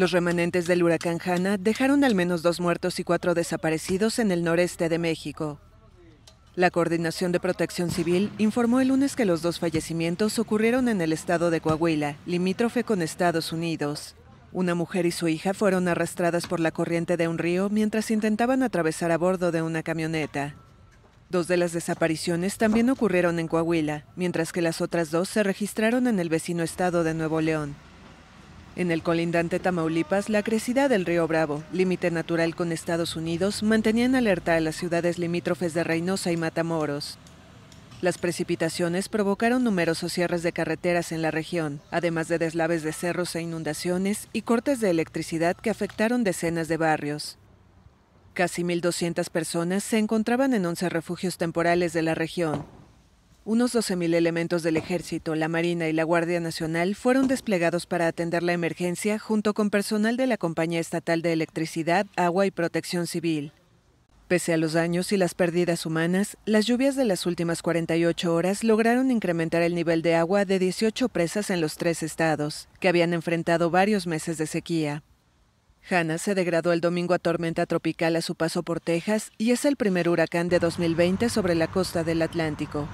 Los remanentes del huracán Hanna dejaron al menos dos muertos y cuatro desaparecidos en el noreste de México. La Coordinación de Protección Civil informó el lunes que los dos fallecimientos ocurrieron en el estado de Coahuila, limítrofe con Estados Unidos. Una mujer y su hija fueron arrastradas por la corriente de un río mientras intentaban atravesar a bordo de una camioneta. Dos de las desapariciones también ocurrieron en Coahuila, mientras que las otras dos se registraron en el vecino estado de Nuevo León. En el colindante Tamaulipas, la crecida del río Bravo, límite natural con Estados Unidos, mantenía en alerta a las ciudades limítrofes de Reynosa y Matamoros. Las precipitaciones provocaron numerosos cierres de carreteras en la región, además de deslaves de cerros e inundaciones y cortes de electricidad que afectaron decenas de barrios. Casi 1.200 personas se encontraban en 11 refugios temporales de la región, unos 12.000 elementos del Ejército, la Marina y la Guardia Nacional fueron desplegados para atender la emergencia junto con personal de la Compañía Estatal de Electricidad, Agua y Protección Civil. Pese a los daños y las pérdidas humanas, las lluvias de las últimas 48 horas lograron incrementar el nivel de agua de 18 presas en los tres estados, que habían enfrentado varios meses de sequía. Hanna se degradó el domingo a tormenta tropical a su paso por Texas y es el primer huracán de 2020 sobre la costa del Atlántico.